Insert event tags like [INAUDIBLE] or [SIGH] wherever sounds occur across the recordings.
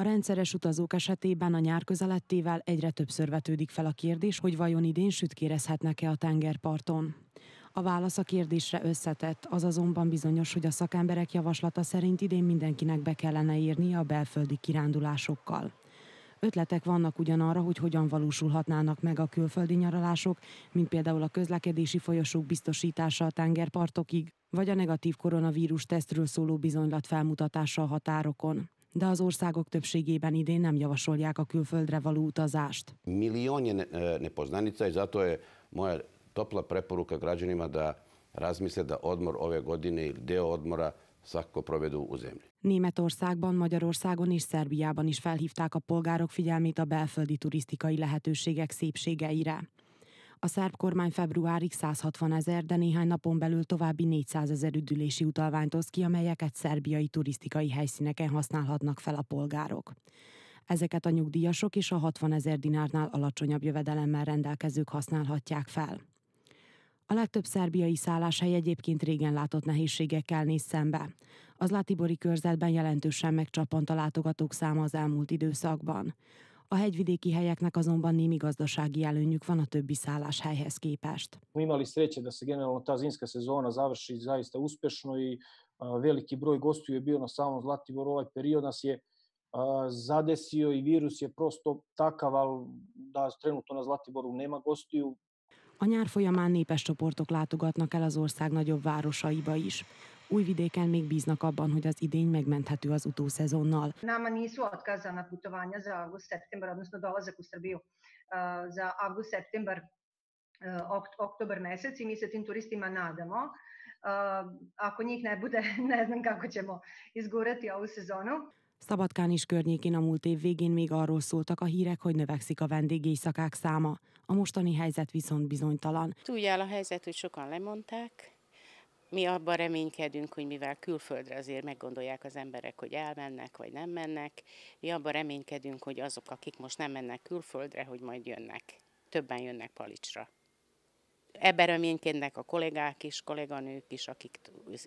A rendszeres utazók esetében a nyár közelettével egyre többször vetődik fel a kérdés, hogy vajon idén sütkérezhetnek-e a tengerparton. A válasz a kérdésre összetett, az azonban bizonyos, hogy a szakemberek javaslata szerint idén mindenkinek be kellene írnia a belföldi kirándulásokkal. Ötletek vannak ugyanarra, hogy hogyan valósulhatnának meg a külföldi nyaralások, mint például a közlekedési folyosók biztosítása a tengerpartokig, vagy a negatív koronavírus tesztről szóló bizonylat felmutatása a határokon de az országok többségében idén nem javasolják a külföldre való utazást. Milliónyi je nepoznanica és zato je moja topla preporuka građanima da razmisle da odmor ove godine ili deo odmora szakko provedu u zemlji. Németországban, Magyarországon és Szerbiában is felhívták a polgárok figyelmét a belföldi turisztikai lehetőségek szépségeire. A szerb kormány februárig 160 ezer, de néhány napon belül további 400 ezer üdülési utalványt osz ki, amelyeket szerbiai turisztikai helyszíneken használhatnak fel a polgárok. Ezeket a nyugdíjasok és a 60 ezer dinárnál alacsonyabb jövedelemmel rendelkezők használhatják fel. A legtöbb szerbiai szálláshely egyébként régen látott nehézségekkel néz szembe. Az Látibori körzetben jelentősen megcsapant a látogatók száma az elmúlt időszakban. A hegyvidéki helyeknek azonban némi gazdasági előnyük van a többi szálláshelyhez képest. Mi imali sreće da se generalno ta zimska sezona završi zaista uspešno i veliki broj gostiju je bio na samom Zlatiboru. Ovaj period nas je zadesio i virus je prosto takav, ali da trenutno na Zlatiboru nema gostiju, a nyár folyamán népes csoportok látogatnak el az ország nagyobb városaiba is. Újvidéken még bíznak abban, hogy az idény megmenthető az utószezonnal. Nama nisu otkazana az augusztus szeptember, september odnosno dolazak a Srbiju Az augusztus szeptember október mesec mi se tim turistima nadamo. Ako njih ne bude, [LAUGHS] ne znam kako ćemo izgurati ovu sezonu. Szabadkán is környékén a múlt év végén még arról szóltak a hírek, hogy növekszik a vendégészakák száma. A mostani helyzet viszont bizonytalan. Úgy áll a helyzet, hogy sokan lemondták, mi abban reménykedünk, hogy mivel külföldre azért meggondolják az emberek, hogy elmennek vagy nem mennek, mi abban reménykedünk, hogy azok, akik most nem mennek külföldre, hogy majd jönnek, többen jönnek Palicsra ebben reménykednek a kollégák is, kolléganők is, akik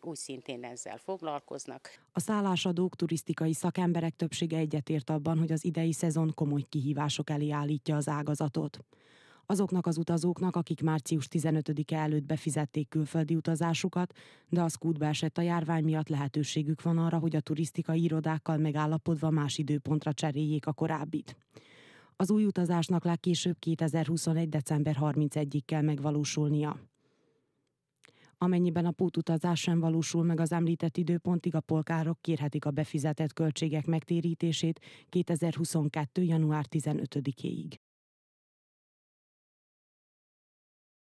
úgy szintén ezzel foglalkoznak. A szállásadók, turisztikai szakemberek többsége egyetért abban, hogy az idei szezon komoly kihívások elé állítja az ágazatot. Azoknak az utazóknak, akik március 15-e előtt befizették külföldi utazásukat, de az kútba esett a járvány miatt lehetőségük van arra, hogy a turisztikai irodákkal megállapodva más időpontra cseréljék a korábbit. Az új utazásnak legkésőbb 2021. december 31-ig megvalósulnia. Amennyiben a pótutazás sem valósul meg az említett időpontig, a polgárok kérhetik a befizetett költségek megtérítését 2022. január 15-éig.